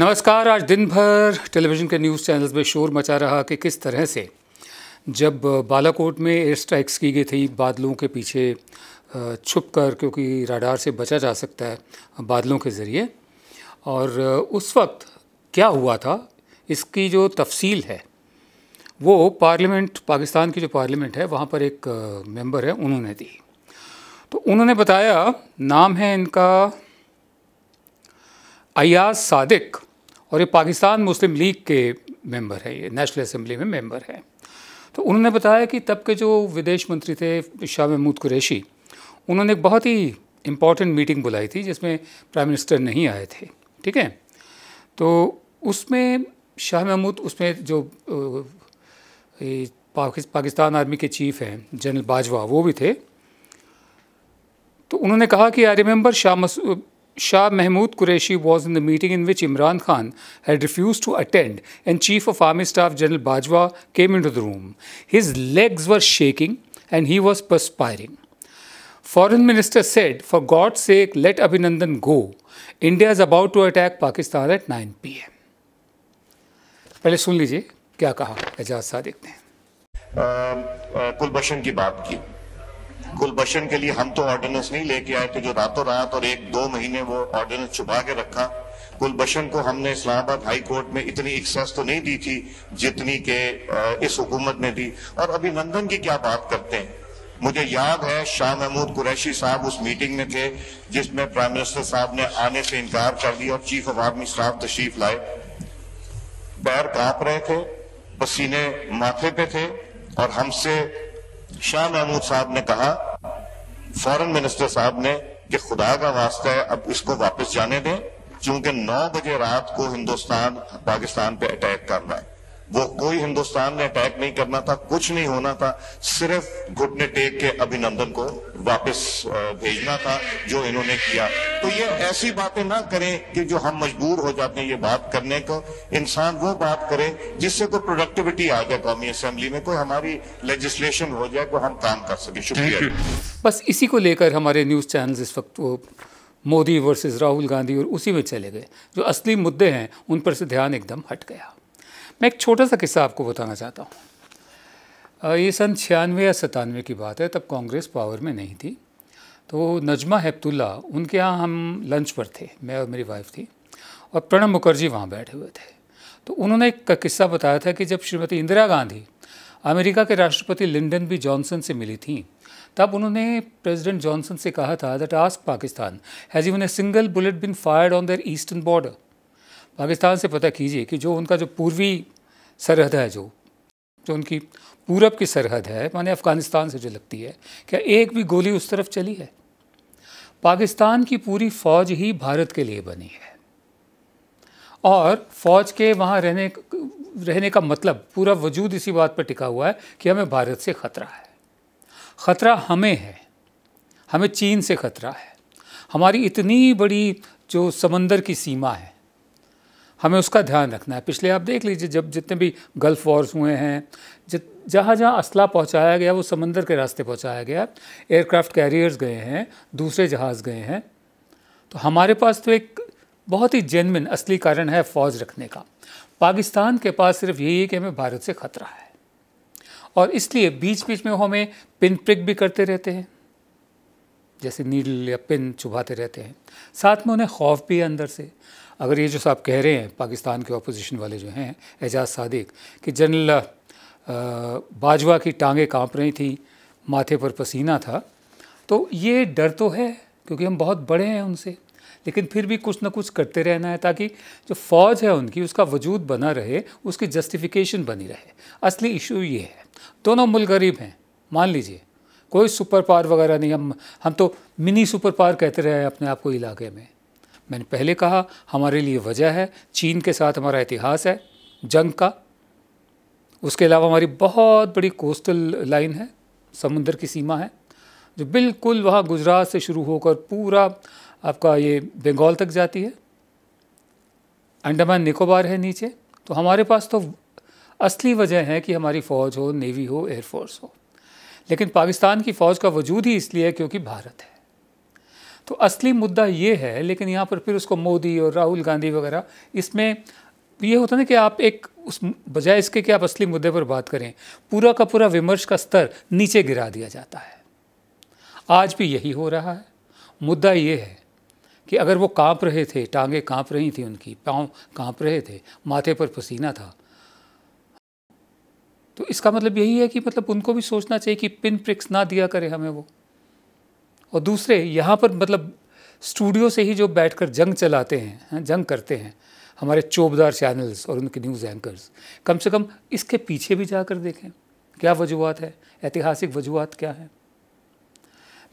नमस्कार आज दिन भर टेलीविज़न के न्यूज़ चैनल्स में शोर मचा रहा कि किस तरह से जब बालाकोट में एयर स्ट्राइक्स की गई थी बादलों के पीछे छुप कर क्योंकि राडार से बचा जा सकता है बादलों के ज़रिए और उस वक्त क्या हुआ था इसकी जो तफसील है वो पार्लियामेंट पाकिस्तान की जो पार्लियामेंट है वहाँ पर एक मेंबर है उन्होंने दी तो उन्होंने बताया नाम है इनका अयाज सादिक और ये पाकिस्तान मुस्लिम लीग के मेंबर है ये नेशनल असम्बली में मेंबर है तो उन्होंने बताया कि तब के जो विदेश मंत्री थे शाह महमूद कुरैशी उन्होंने एक बहुत ही इम्पॉर्टेंट मीटिंग बुलाई थी जिसमें प्राइम मिनिस्टर नहीं आए थे ठीक है तो उसमें शाह महमूद उसमें जो पाकिस्तान आर्मी के चीफ हैं जनरल बाजवा वो भी थे तो उन्होंने कहा कि I remember Shah Shah Mahmood Qureshi was in the meeting in which Imran Khan had refused to attend and Chief of Army Staff General Bajwa came into the room. His legs were shaking and he was perspiring. Foreign Minister said, for God's sake, let Abhinandan go. India is about to attack Pakistan at 9 p.m. पहले सुन लीजिए क्या कहा एजाज साहब देखते हैं कुलभूषण की बात की गुलबशन के लिए हम तो ऑर्डिनेंस नहीं लेके आए थे जो रातों रात और एक दो महीने वो ऑर्डिनेंस छुपा के रखा गुलबशन को हमने इस्लामाबाद हाई कोर्ट में इतनी एक्सेस तो नहीं दी थी जितनी के इस हुकूमत ने दी और अभिनंदन की क्या बात करते हैं मुझे याद है शाह महमूद कुरैशी साहब उस मीटिंग में थे जिसमें प्राइम मिनिस्टर साहब ने आने से इनकार कर दिया और चीफ ऑफ आर्मी स्टाफ तशरीफ लाए पैर कांप रहे थे पसीने माथे पे थे और हमसे शाह महमूद साहब ने कहा फॉरन मिनिस्टर साहब ने कि खुदा का वास्ता है अब इसको वापस जाने दें क्योंकि नौ बजे रात को हिंदुस्तान पाकिस्तान पे अटैक कर रहा है वो कोई हिंदुस्तान ने अटैक नहीं करना था कुछ नहीं होना था सिर्फ घुटने टेक के अभिनंदन को वापस भेजना था जो इन्होंने किया तो ये ऐसी बातें ना करें कि जो हम मजबूर हो जाते हैं ये बात करने को इंसान वो बात करे जिससे कोई प्रोडक्टिविटी आ जाए कौमी असेंबली में कोई हमारी लेजिस्लेशन हो जाए कोई हम काम कर सके शुक्रिया बस इसी को लेकर हमारे न्यूज़ चैनल इस वक्त वो मोदी वर्सेज राहुल गांधी और उसी में चले गए जो असली मुद्दे हैं उन पर से ध्यान एकदम हट गया मैं एक छोटा सा किस्सा आपको बताना चाहता हूँ ये सन छियानवे या सतानवे की बात है तब कांग्रेस पावर में नहीं थी तो नजमा हेपतुल्ला उनके यहाँ हम लंच पर थे मैं और मेरी वाइफ थी और प्रणब मुखर्जी वहाँ बैठे हुए थे तो उन्होंने एक किस्सा बताया था कि जब श्रीमती इंदिरा गांधी अमेरिका के राष्ट्रपति लिंडन भी जॉनसन से मिली थी तब उन्होंने प्रेसिडेंट जॉनसन से कहा था that ask Pakistan has even a single bullet been fired on their eastern border Pakistan से पता कीजिए कि जो उनका जो पूर्वी सरहद है जो जो उनकी पूरब की सरहद है माने अफ़गानिस्तान से जो लगती है क्या एक भी गोली उस तरफ चली है पाकिस्तान की पूरी फ़ौज ही भारत के लिए बनी है और फ़ौज के वहाँ रहने रहने का मतलब पूरा वजूद इसी बात पर टिका हुआ है कि हमें भारत से ख़तरा है ख़तरा हमें है हमें चीन से ख़तरा है हमारी इतनी बड़ी जो समंदर की सीमा है हमें उसका ध्यान रखना है पिछले आप देख लीजिए जब जितने भी गल्फ़ वॉर्स हुए हैं जित जहाँ जहाँ असला पहुँचाया गया वो समंदर के रास्ते पहुँचाया गया एयरक्राफ्ट कैरियर्स गए हैं दूसरे जहाज़ गए हैं तो हमारे पास तो एक बहुत ही जेनविन असली कारण है फ़ौज रखने का पाकिस्तान के पास सिर्फ यही है कि हमें भारत से ख़तरा है और इसलिए बीच बीच में वो हमें पिन प्रिक भी करते रहते हैं जैसे नील या पिन चुभाते रहते हैं साथ में उन्हें खौफ भी है अंदर से अगर ये जो साहब कह रहे हैं पाकिस्तान के अपोजिशन वाले जो हैं एजाज सादिक कि जनरल बाजवा की टांगें कांप रही थी माथे पर पसीना था तो ये डर तो है क्योंकि हम बहुत बड़े हैं उनसे लेकिन फिर भी कुछ ना कुछ करते रहना है ताकि जो फ़ौज है उनकी उसका वजूद बना रहे उसकी जस्टिफिकेशन बनी रहे असली इशू ये है दोनों मुल्क गरीब हैं मान लीजिए कोई सुपर पावर वगैरह नहीं हम हम तो मिनी सुपर पावर कहते रहे अपने आप को इलाके में मैंने पहले कहा हमारे लिए वजह है चीन के साथ हमारा इतिहास है जंग का उसके अलावा हमारी बहुत बड़ी कोस्टल लाइन है समुंदर की सीमा है जो बिल्कुल वहाँ गुजरात से शुरू होकर पूरा आपका ये बंगाल तक जाती है अंडमान निकोबार है नीचे तो हमारे पास तो असली वजह है कि हमारी फ़ौज हो नेवी हो एयरफोर्स हो लेकिन पाकिस्तान की फ़ौज का वजूद ही इसलिए है क्योंकि भारत है तो असली मुद्दा ये है लेकिन यहाँ पर फिर उसको मोदी और राहुल गांधी वगैरह इसमें ये होता ना कि आप एक उस बजाय इसके कि आप असली मुद्दे पर बात करें पूरा का पूरा विमर्श का स्तर नीचे गिरा दिया जाता है आज भी यही हो रहा है मुद्दा ये है कि अगर वो कांप रहे थे टांगे कांप रही थी उनकी पाँव कांप रहे थे माथे पर पसीना था तो इसका मतलब यही है कि मतलब उनको भी सोचना चाहिए कि पिन प्रिक्स ना दिया करें हमें वो और दूसरे यहाँ पर मतलब स्टूडियो से ही जो बैठकर जंग चलाते हैं जंग करते हैं हमारे चोबदार चैनल्स और उनके न्यूज़ एंकर्स कम से कम इसके पीछे भी जाकर देखें क्या वजूहत है ऐतिहासिक वजूहत क्या है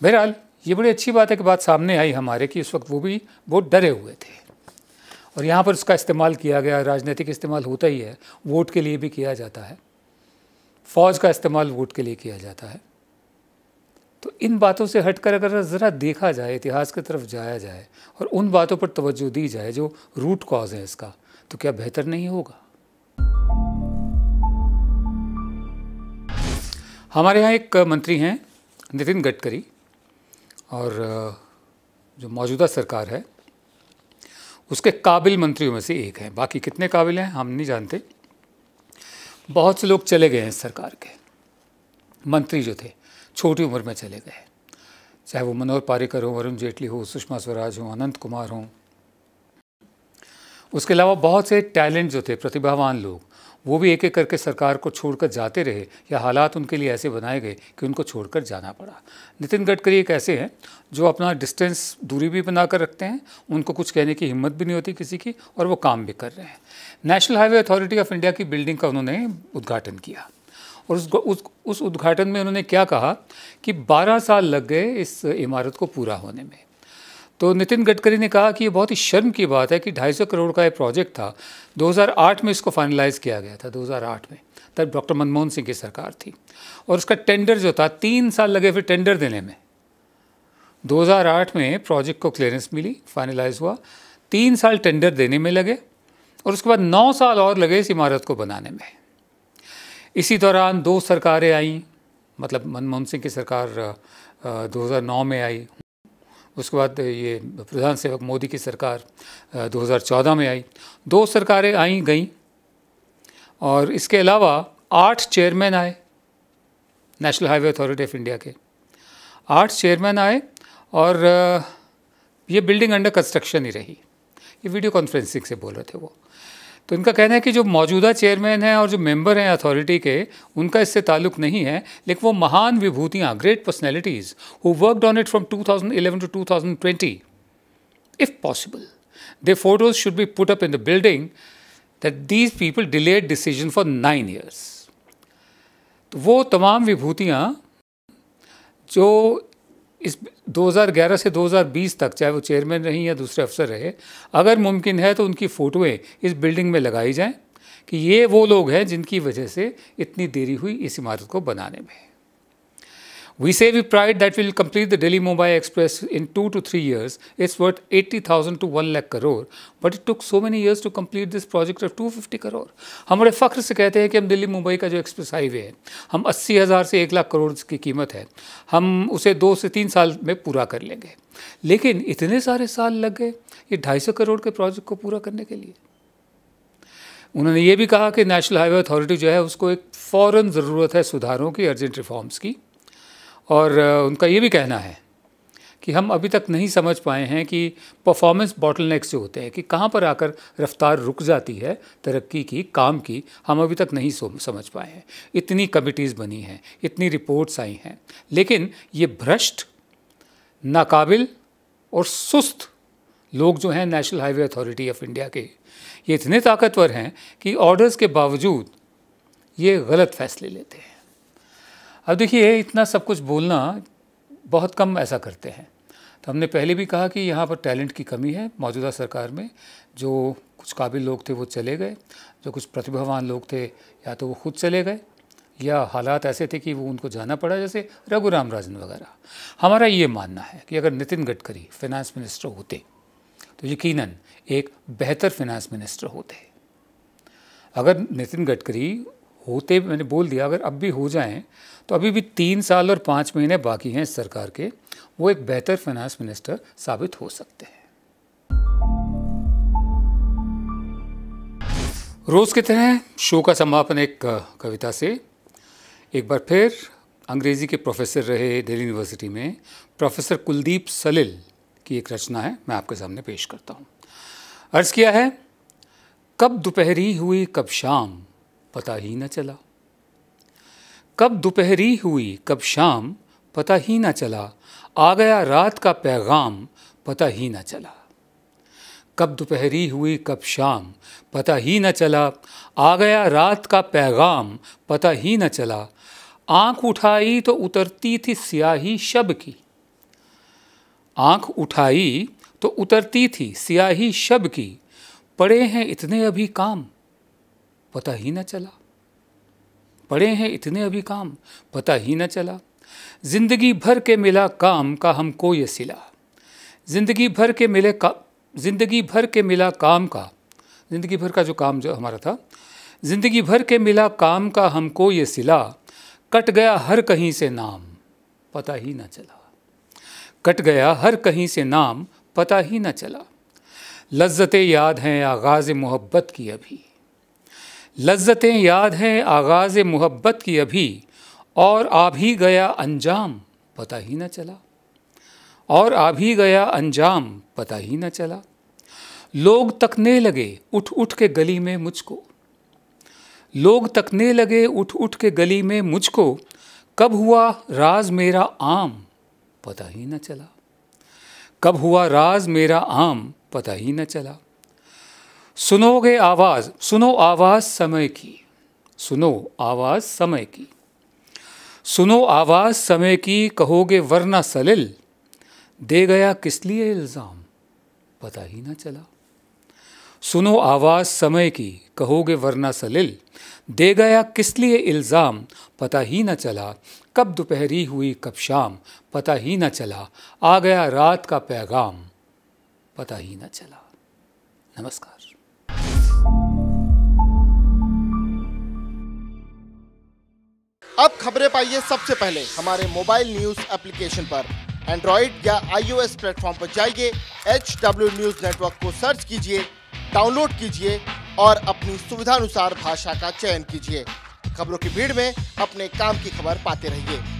बहरहाल ये बड़ी अच्छी बात है कि बात सामने आई हमारे कि इस वक्त वो भी बहुत डरे हुए थे और यहाँ पर उसका इस्तेमाल किया गया राजनीतिक इस्तेमाल होता ही है वोट के लिए भी किया जाता है फ़ौज का इस्तेमाल वोट के लिए किया जाता है तो इन बातों से हटकर अगर ज़रा देखा जाए इतिहास की तरफ जाया जाए और उन बातों पर तवज्जो दी जाए जो रूट कॉज है इसका तो क्या बेहतर नहीं होगा हमारे यहाँ एक मंत्री हैं नितिन गडकरी और जो मौजूदा सरकार है उसके काबिल मंत्रियों में से एक हैं बाकी कितने काबिल हैं हम नहीं जानते बहुत से लोग चले गए हैं सरकार के मंत्री जो थे छोटी उम्र में चले गए चाहे वो मनोहर पारिकर हों अरुण जेटली हो सुषमा स्वराज हों अनंत कुमार हों उसके अलावा बहुत से टैलेंट जो थे प्रतिभावान लोग वो भी एक एक करके सरकार को छोड़कर जाते रहे या हालात उनके लिए ऐसे बनाए गए कि उनको छोड़कर जाना पड़ा नितिन गडकरी एक ऐसे हैं जो अपना डिस्टेंस दूरी भी बना कर रखते हैं उनको कुछ कहने की हिम्मत भी नहीं होती किसी की और वो काम भी कर रहे हैं national highway authority of India की बिल्डिंग का उन्होंने उद्घाटन किया और उस उस उस उद्घाटन में उन्होंने क्या कहा कि 12 साल लग गए इस इमारत को पूरा होने में तो नितिन गडकरी ने कहा कि ये बहुत ही शर्म की बात है कि 250 करोड़ का ये प्रोजेक्ट था 2008 में इसको फाइनलाइज किया गया था 2008 में तब डॉक्टर मनमोहन सिंह की सरकार थी और उसका टेंडर जो था तीन साल लगे फिर टेंडर देने में 2008 में प्रोजेक्ट को क्लियरेंस मिली फाइनलाइज हुआ तीन साल टेंडर देने में लगे और उसके बाद नौ साल और लगे इस इमारत को बनाने में इसी दौरान दो सरकारें आईं मतलब मनमोहन सिंह की सरकार 2009 में आई उसके बाद ये प्रधान सेवक मोदी की सरकार 2014 में आई दो सरकारें आई गईं और इसके अलावा आठ चेयरमैन आए national highway authority of India के आठ चेयरमैन आए और ये बिल्डिंग अंडर कंस्ट्रक्शन ही रही ये वीडियो कॉन्फ्रेंसिंग से बोल रहे थे वो तो इनका कहना है कि जो मौजूदा चेयरमैन हैं और जो मेंबर हैं अथॉरिटी के उनका इससे ताल्लुक नहीं है लेकिन वो महान विभूतियाँ great personalities who worked on it from 2011 to 2020 if possible they photos should be put up in the building that these people delayed decision for nine years तो वो तमाम विभूतियाँ जो इस 2011 से 2020 तक चाहे वो चेयरमैन रहें या दूसरे अफसर रहे अगर मुमकिन है तो उनकी फ़ोटोएँ इस बिल्डिंग में लगाई जाएँ कि ये वो लोग हैं जिनकी वजह से इतनी देरी हुई इस इमारत को बनाने में We say we pride that we'll complete the Delhi Mumbai Express in two to three years. It's worth 80,000 to 1 lakh crore. But it took so many years to complete this project of 250 crore. बड़े फख्र से कहते हैं कि हम दिल्ली मुंबई का जो express highway है हम अस्सी हज़ार से एक लाख करोड़ की कीमत है हम उसे दो से तीन साल में पूरा कर लेंगे लेकिन इतने सारे साल लग गए ये ढाई सौ करोड़ के प्रोजेक्ट को पूरा करने के लिए उन्होंने ये भी कहा कि नेशनल हाईवे अथॉरिटी जो है उसको एक फ़ौरन ज़रूरत है सुधारों की अर्जेंट रिफॉर्म्स की और उनका ये भी कहना है कि हम अभी तक नहीं समझ पाए हैं कि परफॉर्मेंस नेक्स जो होते हैं कि कहाँ पर आकर रफ्तार रुक जाती है तरक्की की काम की हम अभी तक नहीं समझ पाए हैं इतनी कमिटीज़ बनी हैं इतनी रिपोर्ट्स आई हैं लेकिन ये भ्रष्ट नाकाबिल और सुस्त लोग जो हैं national highway authority of India के ये इतने ताकतवर हैं कि ऑर्डर्स के बावजूद ये गलत फैसले लेते हैं अब देखिए इतना सब कुछ बोलना बहुत कम ऐसा करते हैं तो हमने पहले भी कहा कि यहाँ पर टैलेंट की कमी है मौजूदा सरकार में जो कुछ काबिल लोग थे वो चले गए जो कुछ प्रतिभावान लोग थे या तो वो खुद चले गए या हालात ऐसे थे कि वो उनको जाना पड़ा जैसे रघुराम राजन वगैरह हमारा ये मानना है कि अगर नितिन गडकरी फाइनेंस मिनिस्टर होते तो यकीन एक बेहतर फाइनेंस मिनिस्टर होते अगर नितिन गडकरी होते मैंने बोल दिया अगर अब भी हो जाएं तो अभी भी तीन साल और पाँच महीने बाकी हैं इस सरकार के वो एक बेहतर फाइनेंस मिनिस्टर साबित हो सकते हैं रोज़ की तरह शो का समापन एक कविता से एक बार फिर अंग्रेज़ी के प्रोफेसर रहे दिल्ली यूनिवर्सिटी में प्रोफेसर कुलदीप सलिल की एक रचना है मैं आपके सामने पेश करता हूँ अर्ज़ किया है कब दोपहरी हुई कब शाम पता ही न चला कब दोपहरी हुई कब शाम पता ही न चला आ गया रात का पैगाम पता ही न चला कब दोपहरी हुई कब शाम पता ही न चला आ गया रात का पैगाम पता ही न चला आंख उठाई तो उतरती थी स्याही शब की आंख उठाई तो उतरती थी स्याही शब की पड़े हैं इतने अभी काम पता ही न चला पड़े हैं इतने अभी काम पता ही न चला जिंदगी भर के मिला काम का हमको ये सिला जिंदगी भर के मिले का जिंदगी भर के मिला काम का जिंदगी भर का जो काम जो हमारा था जिंदगी भर के मिला काम का हमको ये सिला कट गया हर कहीं से नाम पता ही न चला कट गया हर कहीं से नाम पता ही न चला लज्जतें याद हैं आगाज़ मोहब्बत की अभी लज्जतें याद हैं आगाज़ मोहब्बत की अभी और आ भी गया अंजाम पता ही न चला और आ भी गया अंजाम पता ही न चला लोग तकने लगे उठ उठ के गली में मुझको लोग तकने लगे उठ उठ के गली में मुझको कब हुआ राज मेरा आम पता ही न चला कब हुआ राज मेरा आम पता ही न चला सुनोगे आवाज़ सुनो आवाज़ समय की सुनो आवाज़ समय की सुनो आवाज़ समय की कहोगे वरना सलिल दे गया किस लिए इल्ज़ाम पता ही ना चला सुनो आवाज़ समय की कहोगे वरना सलिल दे गया किस लिए इल्ज़ाम पता ही न चला कब दोपहरी हुई कब शाम पता ही न चला आ गया रात का पैगाम पता ही न चला नमस्कार अब खबरें पाइए सबसे पहले हमारे मोबाइल न्यूज एप्लीकेशन पर एंड्रॉइड या आईओएस प्लेटफॉर्म पर जाइए एच डब्ल्यू न्यूज नेटवर्क को सर्च कीजिए डाउनलोड कीजिए और अपनी सुविधानुसार भाषा का चयन कीजिए खबरों की भीड़ में अपने काम की खबर पाते रहिए